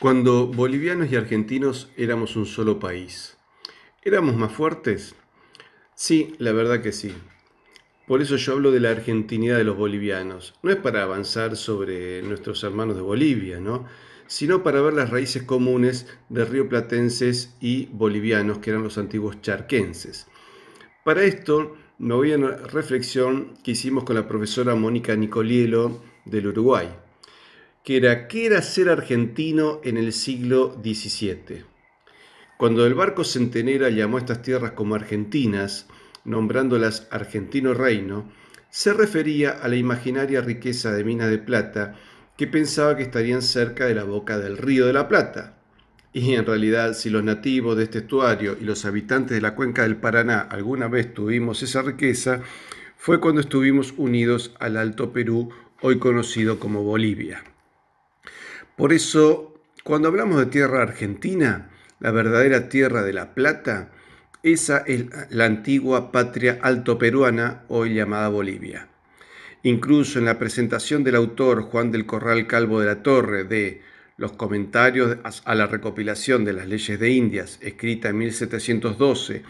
Cuando bolivianos y argentinos éramos un solo país, ¿éramos más fuertes? Sí, la verdad que sí. Por eso yo hablo de la argentinidad de los bolivianos. No es para avanzar sobre nuestros hermanos de Bolivia, ¿no? sino para ver las raíces comunes de rioplatenses y bolivianos, que eran los antiguos charquenses. Para esto, me voy a una reflexión que hicimos con la profesora Mónica Nicolielo del Uruguay que era qué era ser argentino en el siglo XVII. Cuando el barco Centenera llamó a estas tierras como argentinas, nombrándolas Argentino Reino, se refería a la imaginaria riqueza de minas de plata que pensaba que estarían cerca de la boca del río de la Plata. Y en realidad, si los nativos de este estuario y los habitantes de la cuenca del Paraná alguna vez tuvimos esa riqueza, fue cuando estuvimos unidos al Alto Perú, hoy conocido como Bolivia. Por eso, cuando hablamos de tierra argentina, la verdadera tierra de la plata, esa es la antigua patria alto peruana, hoy llamada Bolivia. Incluso en la presentación del autor Juan del Corral Calvo de la Torre de los comentarios a la recopilación de las leyes de Indias, escrita en 1712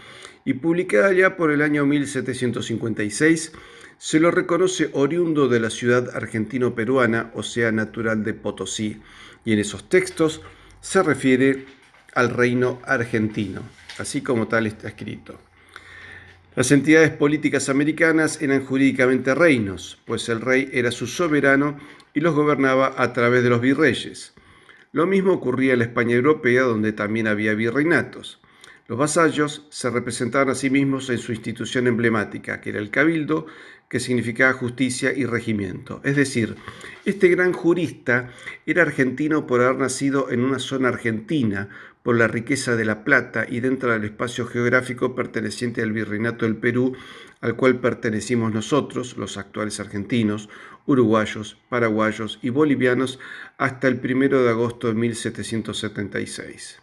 y publicada ya por el año 1756, se lo reconoce oriundo de la ciudad argentino-peruana, o sea, natural de Potosí, y en esos textos se refiere al reino argentino, así como tal está escrito. Las entidades políticas americanas eran jurídicamente reinos, pues el rey era su soberano y los gobernaba a través de los virreyes. Lo mismo ocurría en la España europea, donde también había virreinatos. Los vasallos se representaban a sí mismos en su institución emblemática, que era el cabildo, que significaba justicia y regimiento. Es decir, este gran jurista era argentino por haber nacido en una zona argentina, por la riqueza de la plata y dentro del espacio geográfico perteneciente al virreinato del Perú, al cual pertenecimos nosotros, los actuales argentinos, uruguayos, paraguayos y bolivianos, hasta el primero de agosto de 1776.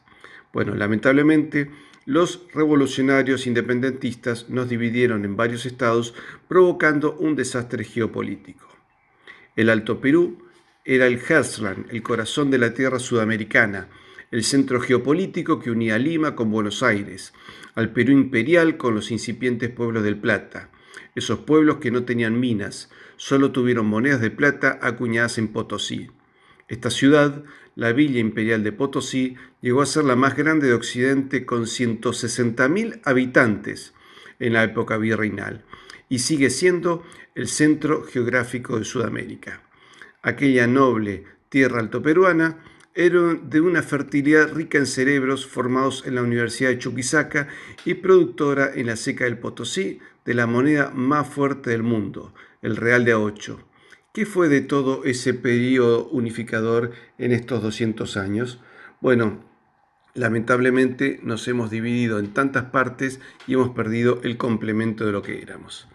Bueno, lamentablemente, los revolucionarios independentistas nos dividieron en varios estados, provocando un desastre geopolítico. El Alto Perú era el Herzland, el corazón de la tierra sudamericana, el centro geopolítico que unía Lima con Buenos Aires, al Perú imperial con los incipientes pueblos del Plata, esos pueblos que no tenían minas, solo tuvieron monedas de plata acuñadas en Potosí. Esta ciudad, la Villa Imperial de Potosí, llegó a ser la más grande de Occidente con 160.000 habitantes en la época virreinal y sigue siendo el centro geográfico de Sudamérica. Aquella noble tierra altoperuana era de una fertilidad rica en cerebros formados en la Universidad de Chuquisaca y productora en la seca del Potosí de la moneda más fuerte del mundo, el Real de A8 ¿Qué fue de todo ese periodo unificador en estos 200 años? Bueno, lamentablemente nos hemos dividido en tantas partes y hemos perdido el complemento de lo que éramos.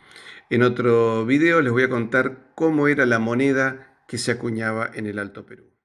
En otro video les voy a contar cómo era la moneda que se acuñaba en el Alto Perú.